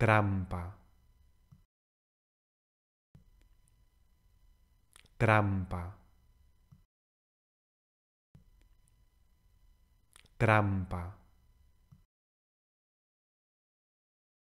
trampa, trampa, trampa.